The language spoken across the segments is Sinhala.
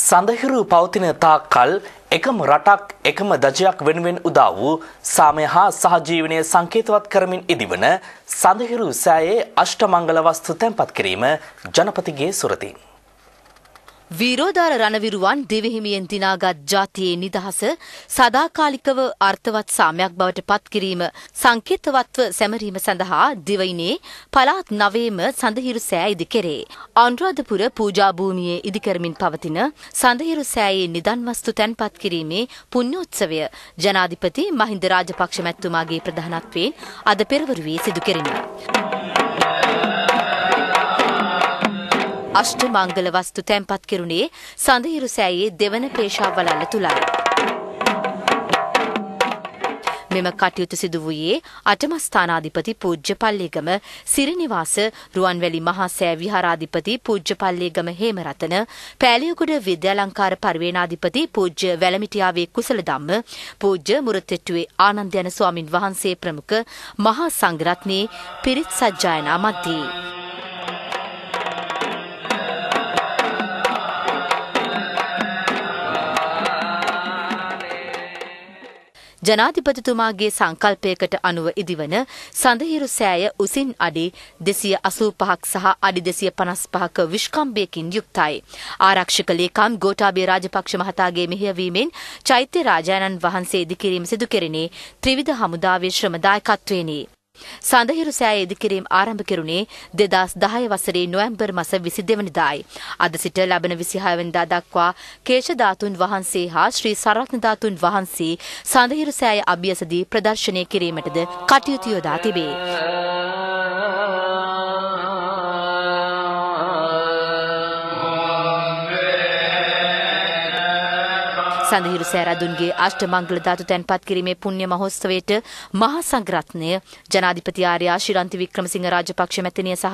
සඳහිරු පවතින තාක්කල් එකම රටක් එකම දජයක් වෙනුවෙන් උදා වූ සාමය හා සහජීවනය සංකේතවත් කරමින් ඉදිවන සඳහිරු සෑයේ අෂ්ටමංගල වස්තු තැන්පත් කිරීම ජනපතිගේ සුරතින්. වීරෝධාර රණවිරුවන් දිවිහිමියෙන් දිනාගත් ජාතියේ නිදහස සදාකාලිකව අර්ථවත් සාමයක් බවට පත්කිරීම සංකේතවත්ව සැමරීම සඳහා දිවයිනේ පළාත් නවයේම සඳහිරු සෑ ඉදි කෙරේ. අනුරාධපුර පූජා භූමියේ ඉදිකරමින් පවතින සඳහිරු සෑයේ නිදන් වස්තු තැන්පත් කිරීමේ පුණ්‍යෝත්සවය ජනාධිපති මහින්ද රාජපක්ෂ මැතිතුමාගේ ප්‍රධානත්වයෙන් අද පෙරවරුවේ සිදු කෙරිණි. අෂ්ටමංගල වස්තු තැන්පත් කෙරුණේ සඳහිරු සෑයේ දෙවන පේශා වලල්ල තුලයි. මෙම කටයුතු සිදු වූයේ අටමස්ථානාධිපති පූජ්‍ය පල්ලේගම සිරිනිවාස රුවන්වැලි මහා සෑ විහාරාධිපති පූජ්‍ය පල්ලේගම හේමරතන පෑලියගොඩ විද්‍යාලංකාර පරිවේනාධිපති පූජ්‍ය වැලමිටියාවේ කුසලධම්ම පූජ්‍ය මුරතෙට්ටුවේ ආනන්ද යන ස්වාමින් වහන්සේ ප්‍රමුඛ මහා සංඝරත්නයේ පිරිත් සජ්ජායනා මැද්දේ ජනාධිපතිතුමාගේ සංකල්පයකට අනුව ඉදිවන සඳහිරු සෑය උසින් අඩි 285ක් සහ අඩි 255ක විස්කම්භයකින් යුක්තයි. ආරක්ෂක ලේකම් ගෝඨාභය රාජපක්ෂ මහතාගේ මෙහෙයවීමෙන් චෛත්‍ය රාජානන් වහන්සේ ඉදිකිරීම සිදු කෙරෙන්නේ ත්‍රිවිධ හමුදාවේ ශ්‍රම දායකත්වයෙනි. සඳහිරු සෑ ඉදිකිරීම් ආරම්භ කෙරුණේ දෙදස් දහය වසරේ නොවැම්බර් මස විසි දෙවනිදායි. අද සිට ලබන විසිහාවෙන්දා දක්වා කේෂධාතුන් වහන්සේ හා ශ්‍රී සරත්නධාතුන් වහන්සේ සඳහිරු සෑය අභියසදී ප්‍රදර්ශනය කිරීමටද කටයුතුයෝදා තිබේ. සඳහිරු සෑරදුන්ගේ අෂ්ටමංගල ධාතු තැන්පත් කිරීමේ පුණ්‍ය මහෝත්සවයට මහා සංඝරත්නය ජනාධිපති ආර්ය ශිරන්ති වික්‍රමසිංහ රාජපක්ෂ මැතිණිය සහ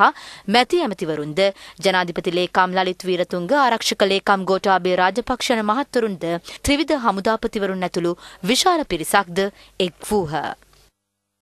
මැති ඇමතිවරුන්ද ජනාධිපති ලේකම් ලලිත් වීරතුංග ආරක්ෂක ලේකම් ගෝඨාභය රාජපක්ෂ යන මහත්වරුන්ද ත්‍රිවිධ හමුදාපතිවරුන් ඇතුළු විශාල පිරිසක්ද එක් වූහ.